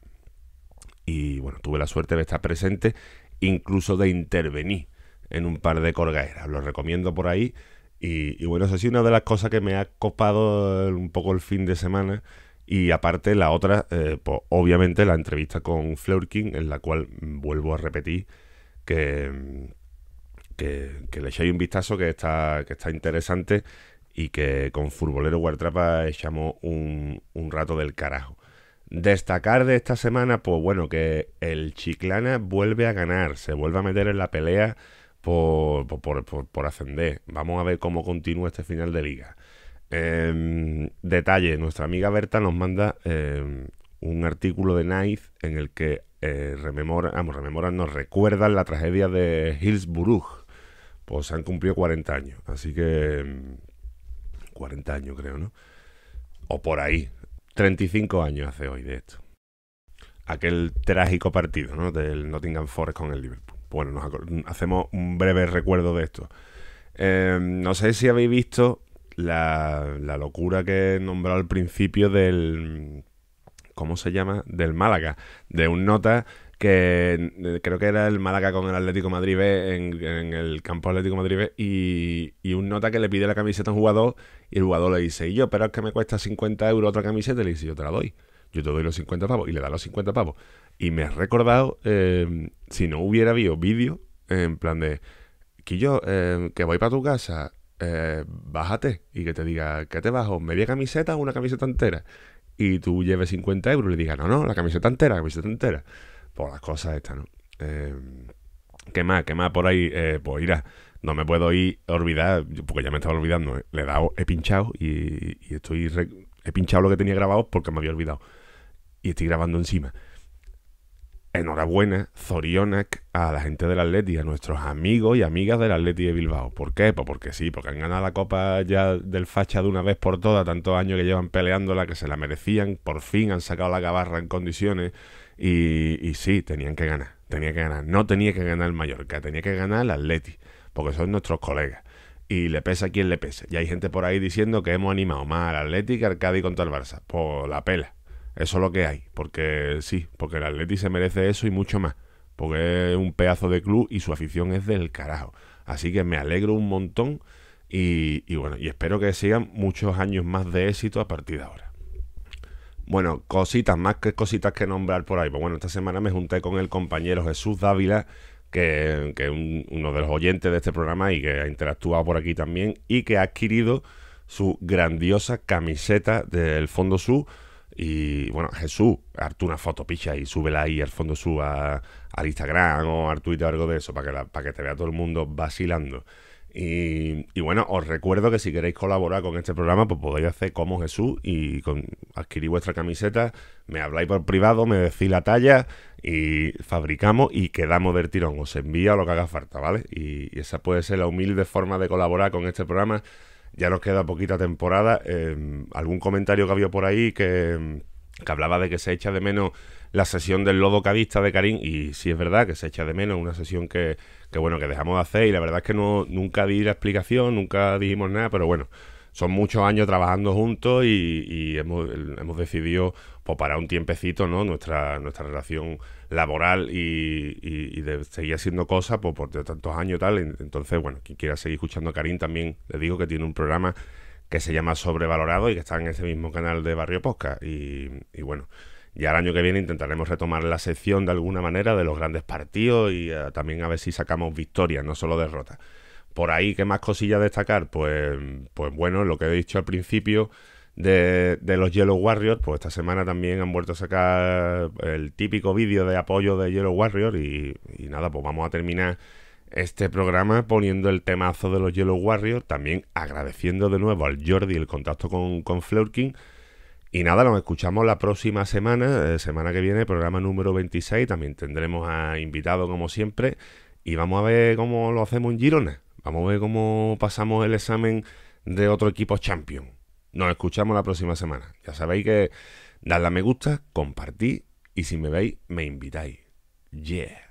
Y bueno, tuve la suerte de estar presente, incluso de intervenir en un par de corgaeras. Lo recomiendo por ahí y, bueno, esa ha sido una de las cosas que me ha copado un poco el fin de semana. Y aparte la otra, eh, pues obviamente la entrevista con Fleurkin, en la cual vuelvo a repetir que, que, le echéis un vistazo que está, que está interesante y que con Furbolero Guardrapa echamos un, un rato del carajo. Destacar de esta semana, pues bueno, que el Chiclana vuelve a ganar, se vuelve a meter en la pelea por, por, por, ascender. Vamos a ver cómo continúa este final de liga. Em, detalle, nuestra amiga Berta nos manda em, un artículo de Nice en el que eh, rememora, nos recuerdan la tragedia de Hillsborough. Pues han cumplido 40 años, así que 40 em, años creo, ¿no? O por ahí, 35 años hace hoy de esto. Aquel trágico partido, Del Nottingham Forest con el Liverpool bueno, nos hacemos un breve recuerdo de esto. Eh, no sé si habéis visto la, locura que he nombrado al principio del... ¿Cómo se llama? Del Málaga. De un nota que eh, creo que era el Málaga con el Atlético Madrid en, el campo Atlético Madrid y, y, un nota que le pide la camiseta a un jugador y el jugador le dice, y yo, pero es que me cuesta 50 euros otra camiseta, y le dice, yo te la doy, yo te doy los 50 pavos y le da los 50 pavos. Y me has recordado, em, si no hubiera habido vídeo, en plan de, que yo, em, que voy para tu casa, eh, bájate y que te diga, ¿qué te bajo? ¿Media camiseta o una camiseta entera? Y tú lleves 50 euros y le digas, no, no, la camiseta entera, la camiseta entera. por pues las cosas estas, ¿no? Em, ¿Qué más? ¿Qué más por ahí? Eh, pues irá. No me puedo ir a olvidar, porque ya me estaba olvidando. ¿eh? Le he dado, he pinchado y, estoy. he pinchado lo que tenía grabado porque me había olvidado. Y estoy grabando encima enhorabuena, Zorionak, a la gente del Atleti, a nuestros amigos y amigas del Atleti de Bilbao. ¿Por qué? Pues porque sí, porque han ganado la Copa ya del facha de una vez por todas, tantos años que llevan peleándola, que se la merecían, por fin han sacado la gabarra en condiciones y, sí, tenían que ganar, tenía que ganar. No tenía que ganar el Mallorca, tenía que ganar el Atleti, porque son nuestros colegas. Y le pesa a quien le pese. Y hay gente por ahí diciendo que hemos animado más al Atlético, al Cádiz contra el Barça. por la pela eso es lo que hay, porque sí, porque el Atleti se merece eso y mucho más, porque es un pedazo de club y su afición es del carajo. Así que me alegro un montón y, bueno, y espero que sigan muchos años más de éxito a partir de ahora. Bueno, cositas, más que cositas que nombrar por ahí. Pues bueno, esta semana me junté con el compañero Jesús Dávila, que, es uno de los oyentes de este programa y que ha interactuado por aquí también, y que ha adquirido su grandiosa camiseta del Fondo Sur y bueno, Jesús, harto una foto, picha, y súbela ahí al fondo suba al Instagram o al Twitter o algo de eso, para que, para que te vea todo el mundo vacilando. Y, bueno, os recuerdo que si queréis colaborar con este programa, pues podéis hacer como Jesús y con, adquirir vuestra camiseta, me habláis por privado, me decís la talla y fabricamos y quedamos del tirón. Os envía lo que haga falta, ¿vale? y esa puede ser la humilde forma de colaborar con este programa ya nos queda poquita temporada. Em, algún comentario que había por ahí que, em, que hablaba de que se echa de menos la sesión del lodo cadista de Karim y sí es verdad que se echa de menos una sesión que, que bueno que dejamos de hacer y la verdad es que no nunca di la explicación nunca dijimos nada pero bueno son muchos años trabajando juntos y, hemos, decidido pues, parar un tiempecito no nuestra nuestra relación laboral y, seguía y, de seguir haciendo cosas por, por tantos años y tal. Entonces, bueno, quien quiera seguir escuchando a Karim también le digo que tiene un programa que se llama Sobrevalorado y que está en ese mismo canal de Barrio Posca. Y, bueno, ya el año que viene intentaremos retomar la sección de alguna manera de los grandes partidos y eh, también a ver si sacamos victorias, no solo derrotas. Por ahí, ¿qué más cosillas destacar? Pues, pues bueno, lo que he dicho al principio de, los Yellow Warriors, pues esta semana también han vuelto a sacar el típico vídeo de apoyo de Yellow Warriors y, nada, pues vamos a terminar este programa poniendo el temazo de los Yellow Warriors, también agradeciendo de nuevo al Jordi el contacto con, con King. Y nada, nos escuchamos la próxima semana, eh, semana que viene, programa número 26, también tendremos a invitado como siempre y vamos a ver cómo lo hacemos en Girona, vamos a ver cómo pasamos el examen de otro equipo champion. Nos escuchamos la próxima semana. Ya sabéis que dadle a me gusta, compartid y si me veis, me invitáis. Yeah.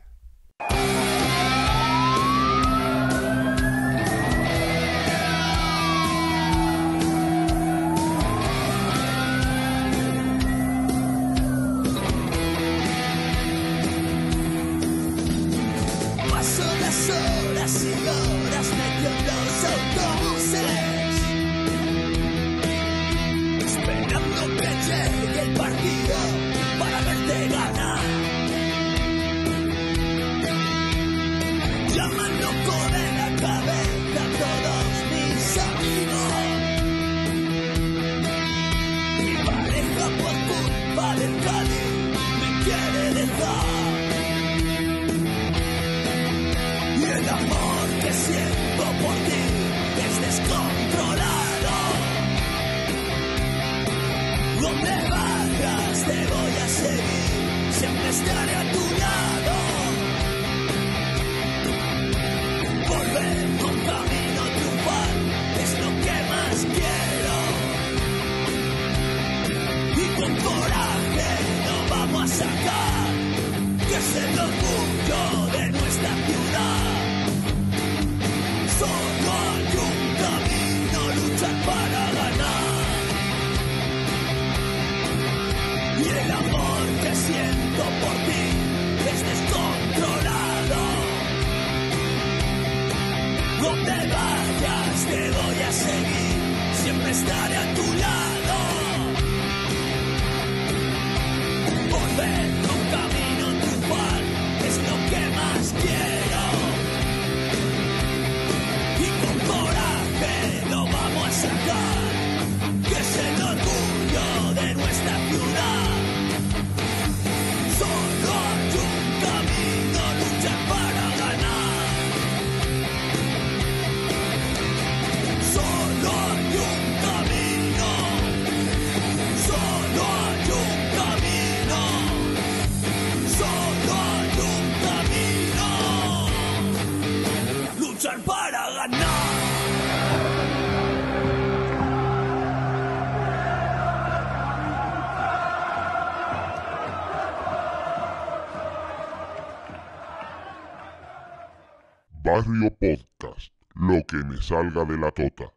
Barrio Podcast, lo que me salga de la tota.